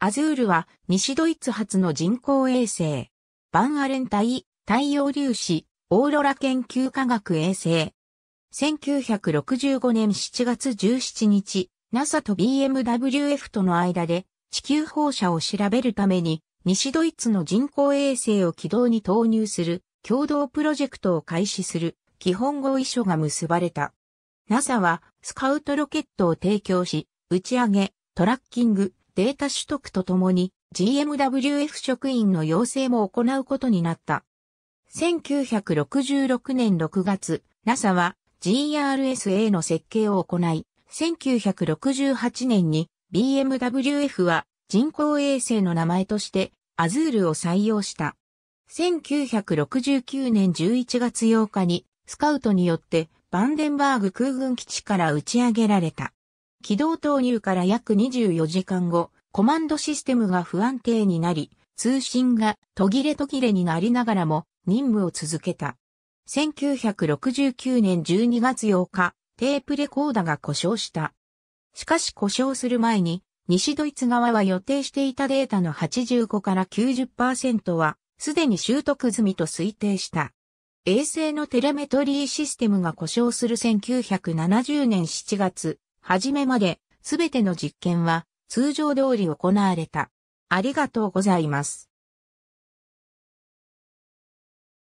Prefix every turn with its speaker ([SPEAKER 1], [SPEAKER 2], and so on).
[SPEAKER 1] アズールは西ドイツ発の人工衛星。バンアレン対
[SPEAKER 2] 太陽粒子オーロラ研究科学衛星。1965年7月17日、NASA と BMWF との間で地球放射を調べるために西ドイツの人工衛星を軌道に投入する共同プロジェクトを開始する基本合意書が結ばれた。NASA はスカウトロケットを提供し、打ち上げ、トラッキング、データ取得とともに GMWF 職員の養成も行うことになった。1966年6月、NASA は GRSA の設計を行い、1968年に BMWF は人工衛星の名前として a z u ルを採用した。1969年11月8日にスカウトによってバンデンバーグ空軍基地から打ち上げられた。起動投入から約24時間後、コマンドシステムが不安定になり、通信が途切れ途切れになりながらも任務を続けた。1969年12月8日、テープレコーダが故障した。しかし故障する前に、西ドイツ側は予定していたデータの85から90%は、すでに習得済みと推定した。衛星のテレメトリーシステムが故障する1970年7月、初めまで、すべての実験は通常通り行われ
[SPEAKER 1] た。ありがとうございます。